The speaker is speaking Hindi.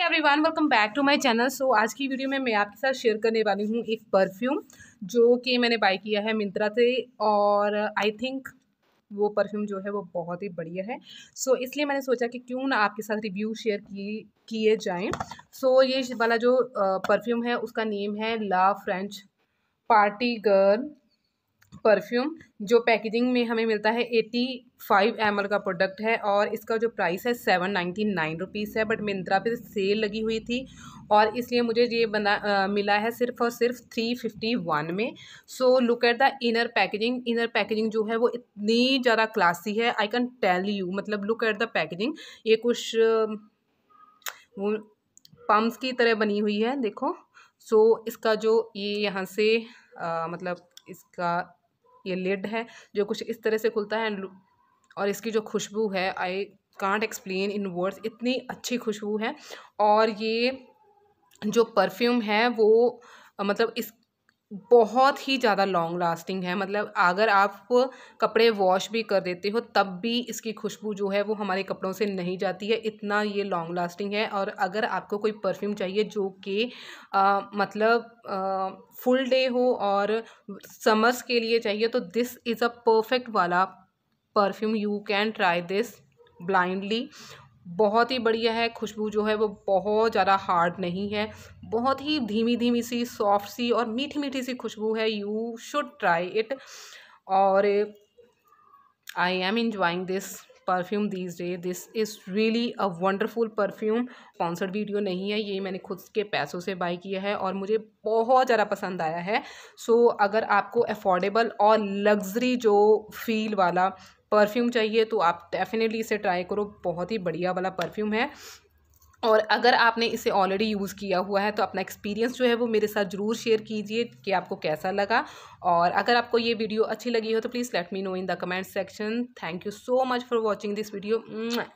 every one welcome back to my channel so आज की वीडियो में मैं आपके साथ शेयर करने वाली हूँ एक परफ्यूम जो कि मैंने बाई किया है मिंत्रा से और आई थिंक वो परफ्यूम जो है वो बहुत ही बढ़िया है सो so, इसलिए मैंने सोचा कि क्यों ना आपके साथ रिव्यू शेयर की किए जाएँ सो so, ये वाला जो परफ्यूम है उसका नेम है la French party girl perfume जो पैकेजिंग में हमें मिलता है एटी फाइव एम का प्रोडक्ट है और इसका जो प्राइस है सेवन नाइन्टी नाइन रुपीज़ है बट मिंत्रा पे सेल लगी हुई थी और इसलिए मुझे ये बना आ, मिला है सिर्फ और सिर्फ थ्री फिफ्टी वन में so look at the inner packaging inner packaging जो है वो इतनी ज़्यादा क्लासी है आई कैन टेल यू मतलब लुक एट द पैकेजिंग ये कुछ वो पम्प्स की तरह बनी हुई है देखो सो so, इसका जो ये यहाँ से आ, मतलब इसका ये लिड है जो कुछ इस तरह से खुलता है और इसकी जो खुशबू है I can't explain in words इतनी अच्छी खुशबू है और ये जो परफ्यूम है वो मतलब इस बहुत ही ज़्यादा लॉन्ग लास्टिंग है मतलब अगर आप कपड़े वॉश भी कर देते हो तब भी इसकी खुशबू जो है वो हमारे कपड़ों से नहीं जाती है इतना ये लॉन्ग लास्टिंग है और अगर आपको कोई परफ्यूम चाहिए जो कि मतलब फुल डे हो और समर्स के लिए चाहिए तो दिस इज़ अ परफेक्ट वाला perfume you can try this blindly बहुत ही बढ़िया है खुशबू जो है वो बहुत ज़्यादा हार्ड नहीं है बहुत ही धीमी धीमी सी सॉफ्ट सी और मीठी मीठी सी खुशबू है यू शुड ट्राई इट और I am enjoying this perfume these day this is really a wonderful perfume sponsored video नहीं है ये मैंने खुद के पैसों से बाई किया है और मुझे बहुत ज़्यादा पसंद आया है सो so, अगर आपको अफोर्डेबल और लग्जरी जो फील वाला परफ्यूम चाहिए तो आप डेफिनेटली इसे ट्राई करो बहुत ही बढ़िया वाला परफ्यूम है और अगर आपने इसे ऑलरेडी यूज़ किया हुआ है तो अपना एक्सपीरियंस जो है वो मेरे साथ ज़रूर शेयर कीजिए कि आपको कैसा लगा और अगर आपको ये वीडियो अच्छी लगी हो तो please let me know in the comment section thank you so much for watching this video